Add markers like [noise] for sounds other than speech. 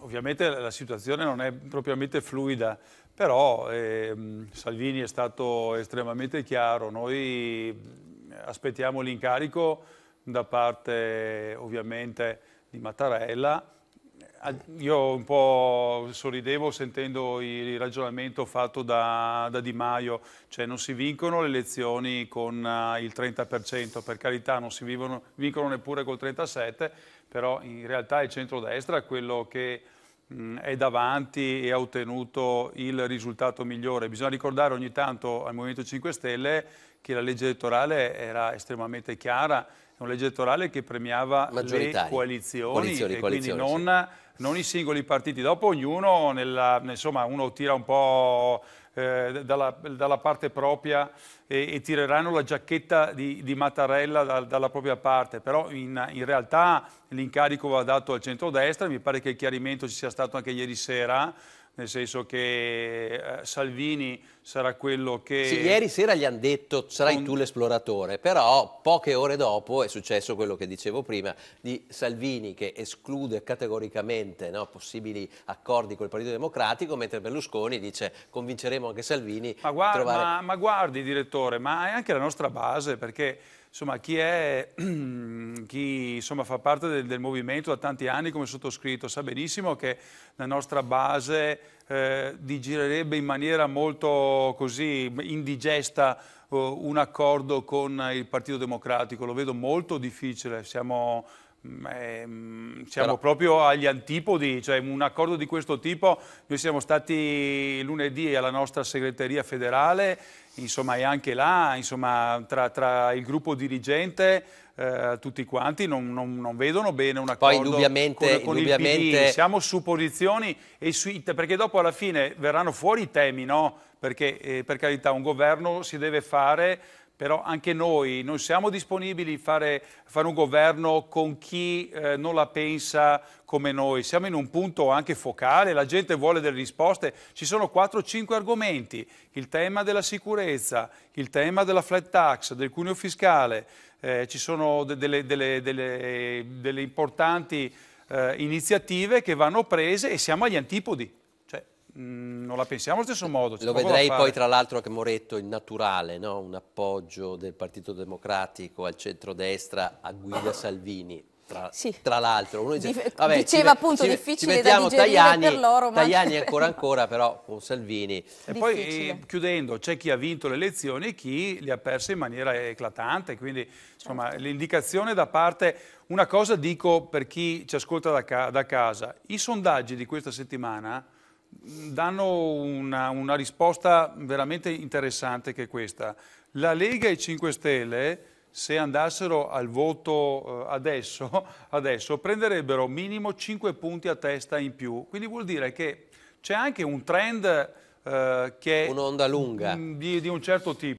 ovviamente la situazione non è propriamente fluida, però eh, Salvini è stato estremamente chiaro, noi aspettiamo l'incarico da parte ovviamente di Mattarella, io un po' sorridevo sentendo il ragionamento fatto da, da Di Maio, cioè non si vincono le elezioni con eh, il 30%, per carità non si vivono, vincono neppure col 37%, però in realtà è il centrodestra è quello che è davanti e ha ottenuto il risultato migliore. Bisogna ricordare ogni tanto al Movimento 5 Stelle che la legge elettorale era estremamente chiara, è una legge elettorale che premiava le coalizioni, coalizioni e coalizioni, quindi non, sì. non, i singoli partiti. Dopo ognuno, nella, insomma, uno tira un po' eh, dalla, dalla, parte propria e, e, tireranno la giacchetta di, di Mattarella da, dalla propria parte, però in, in realtà l'incarico va dato al centrodestra, mi pare che il chiarimento ci sia stato anche ieri sera, nel senso che eh, Salvini sarà quello che... Sì, ieri sera gli hanno detto sarai con... tu l'esploratore, però poche ore dopo è successo quello che dicevo prima di Salvini che esclude categoricamente no, possibili accordi col Partito Democratico, mentre Berlusconi dice convinceremo anche Salvini ma guarda, a trovare... Ma, ma guardi direttore, ma è anche la nostra base, perché insomma, chi, è, [clears throat] chi insomma, fa parte del, del, movimento da tanti anni come sottoscritto sa benissimo che la nostra base eh, digererebbe in maniera molto così indigesta eh, un accordo con il Partito Democratico, lo vedo molto difficile, siamo eh, mm, siamo Però... proprio agli antipodi, cioè un accordo di questo tipo, noi siamo stati lunedì alla nostra segreteria federale, insomma e anche là, insomma, tra, tra, il gruppo dirigente eh, tutti quanti non, non, non, vedono bene un accordo Poi, indubbiamente, con, con indubbiamente... siamo su posizioni e su, perché dopo alla fine verranno fuori i temi, no? Perché eh, per carità un governo si deve fare però anche noi non siamo disponibili a fare, fare, un governo con chi eh, non la pensa come noi. Siamo in un punto anche focale, la gente vuole delle risposte. Ci sono 4-5 argomenti, il tema della sicurezza, il tema della flat tax, del cuneo fiscale, eh, ci sono delle, delle, delle, delle importanti eh, iniziative che vanno prese e siamo agli antipodi. Mm, non la pensiamo allo stesso modo. Lo vedrei poi tra l'altro che Moretto il naturale, no? un appoggio del Partito Democratico al centrodestra a guida Salvini. Tra, sì. tra l'altro, uno dice, Dif vabbè, diceva ci, appunto ci, difficile ci mettiamo da Tajani, per loro, ma Tajani ancora ancora però con Salvini. E difficile. poi eh, chiudendo, c'è chi ha vinto le elezioni e chi le ha perse in maniera eclatante, quindi insomma certo. l'indicazione da parte una cosa dico per chi ci ascolta da, ca da casa, i sondaggi di questa settimana danno una, una, risposta veramente interessante che è questa. La Lega e i 5 Stelle, se andassero al voto eh, adesso, [laughs] adesso prenderebbero minimo 5 punti a testa in più. Quindi vuol dire che c'è anche un trend eh, che Un'onda lunga. Di, di un certo tipo.